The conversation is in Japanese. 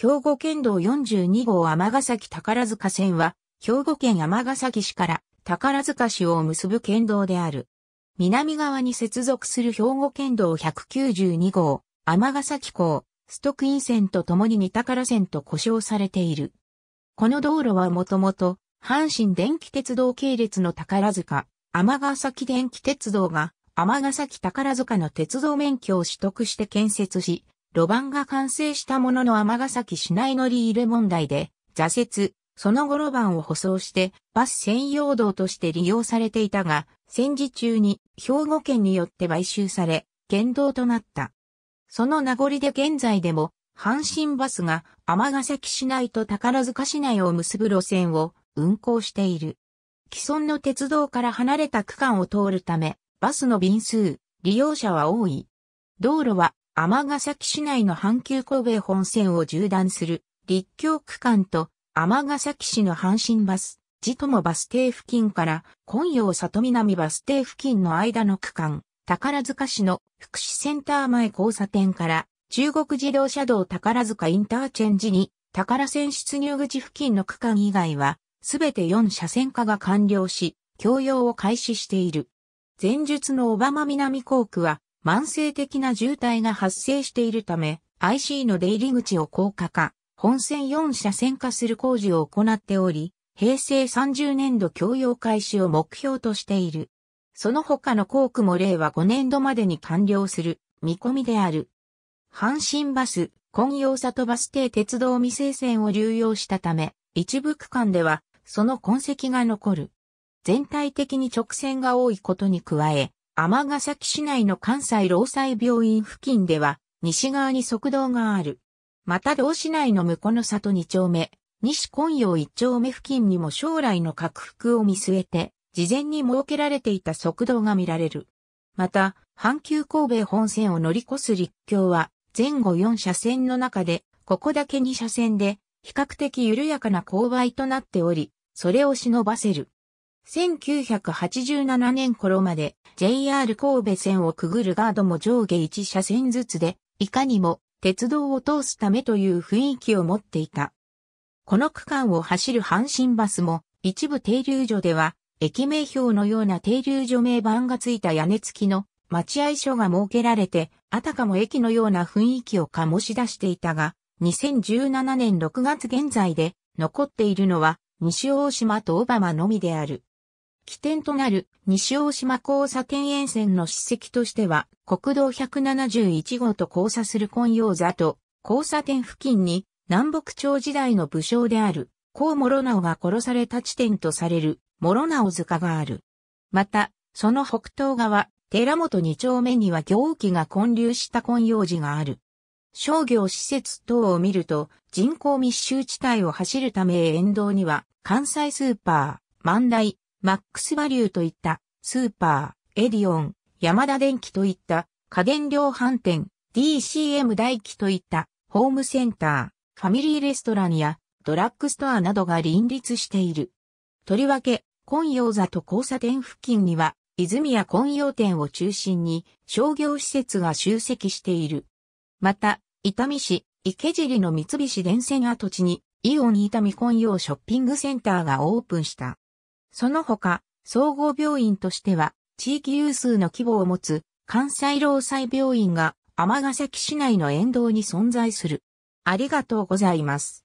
兵庫県道42号尼崎宝塚線は、兵庫県尼崎市から宝塚市を結ぶ県道である。南側に接続する兵庫県道192号、尼崎港、ストクイン線と共に三宝線と呼称されている。この道路はもともと、阪神電気鉄道系列の宝塚、尼崎電気鉄道が、尼崎宝塚の鉄道免許を取得して建設し、路盤が完成したものの尼崎市内乗り入れ問題で、挫折、その後路盤を舗装してバス専用道として利用されていたが、戦時中に兵庫県によって買収され、県道となった。その名残で現在でも、阪神バスが尼崎市内と宝塚市内を結ぶ路線を運行している。既存の鉄道から離れた区間を通るため、バスの便数、利用者は多い。道路は尼崎市内の阪急神戸本線を縦断する立教区間と尼崎市の阪神バス、地友バス停付近から今陽里南バス停付近の間の区間、宝塚市の福祉センター前交差点から中国自動車道宝塚インターチェンジに宝線出入口付近の区間以外はすべて4車線化が完了し、供用を開始している。前述の小浜南航区は慢性的な渋滞が発生しているため、IC の出入り口を高架化、本線4車線化する工事を行っており、平成30年度供用開始を目標としている。その他の工区も令和5年度までに完了する見込みである。阪神バス、金陽里バス停鉄道未成線を流用したため、一部区間ではその痕跡が残る。全体的に直線が多いことに加え、天ヶ崎市内の関西労災病院付近では、西側に側道がある。また同市内の向この里2丁目、西根陽1丁目付近にも将来の拡幅を見据えて、事前に設けられていた速道が見られる。また、阪急神戸本線を乗り越す立橋は、前後4車線の中で、ここだけ2車線で、比較的緩やかな勾配となっており、それを忍ばせる。1987年頃まで JR 神戸線をくぐるガードも上下1車線ずつで、いかにも鉄道を通すためという雰囲気を持っていた。この区間を走る阪神バスも一部停留所では駅名標のような停留所名板がついた屋根付きの待合所が設けられて、あたかも駅のような雰囲気を醸し出していたが、2017年6月現在で残っているのは西大島と小浜のみである。起点となる西大島交差点沿線の史跡としては、国道171号と交差する金用座と、交差点付近に南北朝時代の武将である、孔諸直が殺された地点とされる、諸直塚がある。また、その北東側、寺本二丁目には行基が混流した金用寺がある。商業施設等を見ると、人口密集地帯を走るため沿道には、関西スーパー、万代、マックスバリューといったスーパー、エディオン、ヤマダ電機といった家電量販店、DCM 大器といったホームセンター、ファミリーレストランやドラッグストアなどが林立している。とりわけ、金陽座と交差点付近には、泉や金陽店を中心に商業施設が集積している。また、伊丹市、池尻の三菱電線跡地に、イオン伊丹金陽ショッピングセンターがオープンした。その他、総合病院としては、地域有数の規模を持つ、関西労災病院が、尼崎市内の沿道に存在する。ありがとうございます。